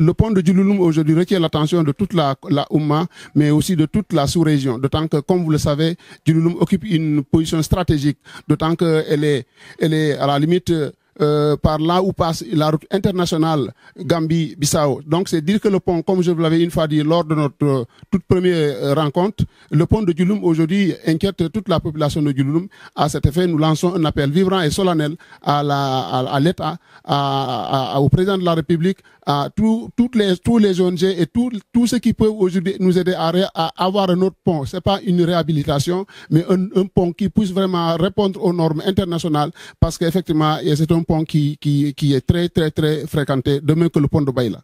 Le pont de Djululum aujourd'hui requiert l'attention de toute la, la Oumma, mais aussi de toute la sous-région. D'autant que, comme vous le savez, Djululum occupe une position stratégique, d'autant qu'elle est, elle est à la limite euh, euh, par là où passe la route internationale Gambie-Bissau. Donc c'est dire que le pont, comme je vous l'avais une fois dit lors de notre euh, toute première euh, rencontre, le pont de Djouloum aujourd'hui inquiète toute la population de Djouloum. À cet effet, nous lançons un appel vibrant et solennel à la à, à, à, au président de la République, à tout, toutes les, tous les ONG et tout tout ce qui peut aujourd'hui nous aider à, à, avoir un autre pont. C'est pas une réhabilitation, mais un, un, pont qui puisse vraiment répondre aux normes internationales parce qu'effectivement, c'est un pont qui, qui, qui est très, très, très fréquenté, de même que le pont de Baïla.